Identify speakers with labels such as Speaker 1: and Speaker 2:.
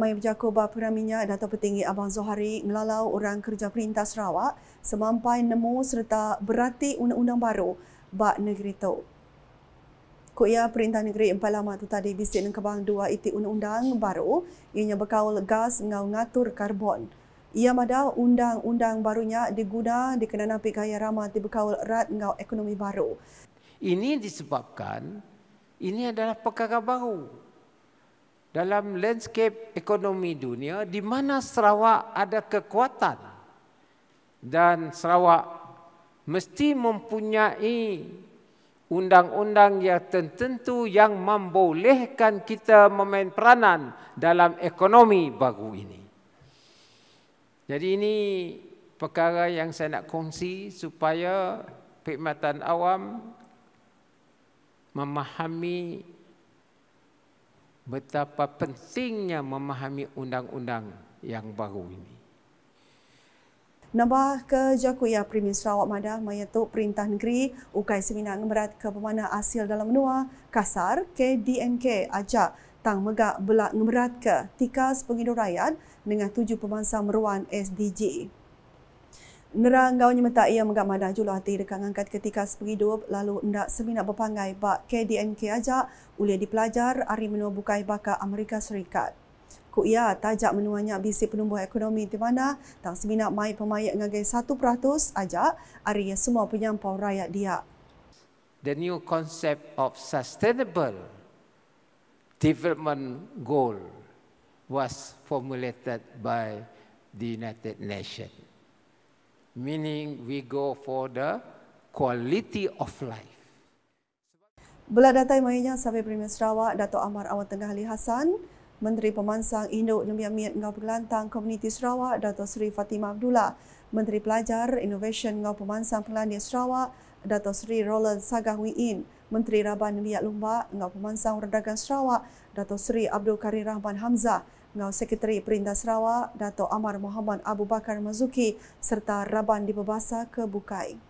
Speaker 1: Mai berjakob Piraminya Dato' Petinggi Abang Zohari melalau orang kerja perintah Sarawak semampai nemu serta berarti undang-undang baru bak negeri itu. Kok perintah negeri empat lama tu tadi bisik dengan kebang dua itik undang-undang baru ianya bekal gas ngau ngatur karbon. Ia mada undang-undang barunya diguna dikenal api gaya ramah di berkaul erat ngau ekonomi baru.
Speaker 2: Ini disebabkan ini adalah perkara baru dalam landscape ekonomi dunia di mana Sarawak ada kekuatan dan Sarawak mesti mempunyai undang-undang yang tertentu yang membolehkan kita memain peranan dalam ekonomi baru ini. Jadi ini perkara yang saya nak kongsi supaya perkhidmatan awam memahami betapa pentingnya memahami undang-undang yang baru ini.
Speaker 1: Nambah ke Jaku ya Premier Sarawak Madah menyetuk Perintah Negeri Ukai Seminar Ngemerat ke Pemana Hasil Dalam Menua Kasar KDNK ajak Tang Megak Belak Ngemerat ke Tikas Pengidur Rakyat dengan tujuh pemansa meruan SDG. Nerang gaunya minta ia megak madah julah hati dekat angkat ketika sepuluh hidup lalu ndak seminat berpanggai bak KDNK ajak uliah dipelajar hari menua bukai bakar Amerika Serikat. Ku ia tajak menuanya bisi penumbuh ekonomi di mana tang seminat mai pemayak ngagai satu peratus ajak hari ia semua penyampau rakyat dia.
Speaker 2: The new concept of sustainable development goal was formulated by the United Nations meaning we go for the quality of life.
Speaker 1: Belah datai mayanya sampai Premier Sarawak, Dato' Amar Awan Tengah Ali Hassan, Menteri Pemansang Induk Nubia Miat Ngau Pergelantang Komuniti Sarawak, Datuk Sri Fatimah Abdullah, Menteri Pelajar Innovation Ngau Pemansang Pelania Sarawak, Dato' Sri Roland Sagah Wiin, Menteri Raban Miat Lumba Ngau Pemansang Redagan Sarawak, Dato' Sri Abdul Karim Rahman Hamzah, dengan Sekretari Perintah Sarawak, Dato' Amar Muhammad Abu Bakar Mazuki serta Raban di Pebasa ke Bukai.